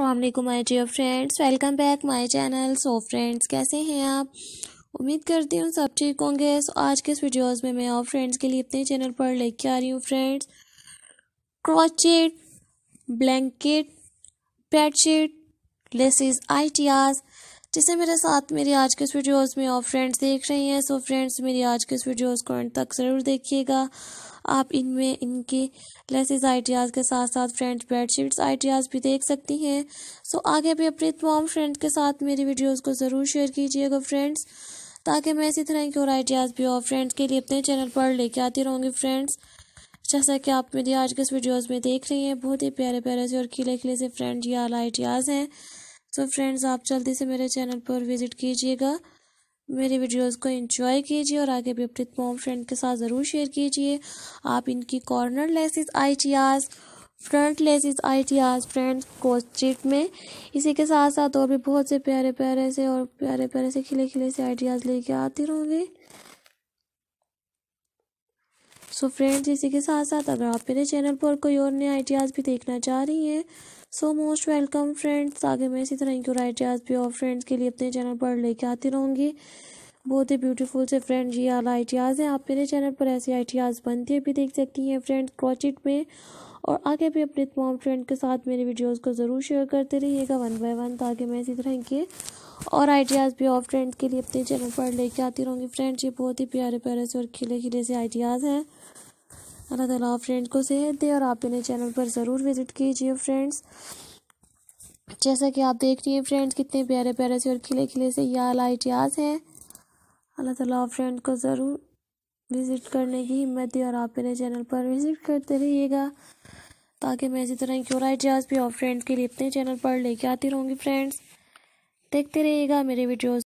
असलकुम my dear friends welcome back my channel so friends कैसे हैं आप उम्मीद करती हूँ सब ठीक होंगे सो आज के इस वीडियोस में मैं और फ्रेंड्स के लिए अपने चैनल पर लेके आ रही हूँ friends crochet blanket bedsheet laces ideas जिसे मेरे साथ मेरी आज के इस वीडियोस में और फ्रेंड्स देख रही हैं सो फ्रेंड्स मेरी आज के इस वीडियोस को एंड तक ज़रूर देखिएगा आप इनमें इनके लेसेस आइडियाज़ के साथ साथ फ्रेंड्स बेडशीट्स आइडियाज़ भी देख सकती हैं सो आगे भी अपने तमाम फ्रेंड्स के साथ मेरी वीडियोज़ को ज़रूर शेयर कीजिएगा फ्रेंड्स ताकि मैं इसी तरह की और आइडियाज़ भी और फ्रेंड्स के लिए अपने चैनल पर लेके आती रहूँगी फ्रेंड्स जैसा कि आप मेरी आज के इस वीडियोस में देख रही हैं बहुत ही प्यारे प्यारे से और खिले खिले से फ्रेंड ये आला आइडियाज़ हैं सो so फ्रेंड्स आप जल्दी से मेरे चैनल पर विज़िट कीजिएगा मेरी वीडियोस को एंजॉय कीजिए और आगे भी अपने तमाम फ्रेंड के साथ ज़रूर शेयर कीजिए आप इनकी corner laces ideas front laces ideas friends कोस्टिट में इसी के साथ साथ और भी बहुत से प्यारे प्यारे से और प्यारे प्यारे से खिले खिले से आइडियाज़ लेके आती रहूँगी सो फ्रेंड्स इसी के साथ साथ अगर आप मेरे चैनल पर कोई और नए आइडियाज़ भी देखना चाह रही हैं सो मोस्ट वेलकम फ्रेंड्स आगे मैं इसी तरह की और आइडियाज़ भी और फ्रेंड्स के लिए अपने चैनल पर लेके आती रहूँगी बहुत ही ब्यूटीफुल से फ्रेंड्स ये आला आइडियाज़ हैं आप मेरे चैनल पर ऐसी आइडियाज़ बनती भी देख सकती हैं फ्रेंड्स क्रॉचिट में और आगे भी अपने तमाम फ्रेंड के साथ मेरे वीडियोस को ज़रूर शेयर करते रहिएगा वन बाय वन ताकि मैं इसी तरह के और आइडियाज़ भी ऑफ फ्रेंड्स के लिए अपने चैनल पर लेके आती रहूँगी फ्रेंड्स ये बहुत ही प्यारे प्यारे से और खिले खिले से आइडियाज़ हैं अल्लाह ताला फ्रेंड को सेहत दे और आप इन्हें चैनल पर ज़रूर विज़िट कीजिए फ्रेंड्स जैसा कि आप देख रही हैं फ्रेंड्स कितने प्यारे प्यारे से और खिले खिले से याल आइडियाज़ हैं अल्लाह ताला फ्रेंड को ज़रूर विज़िट करने की हिम्मत दी और आप मेरे चैनल पर विज़िट करते रहिएगा ताकि मैं इसी तरह की और आइडियाज़ भी और फ्रेंड्स के लिए अपने चैनल पर लेके आती रहूँगी फ्रेंड्स देखते रहिएगा मेरे वीडियोस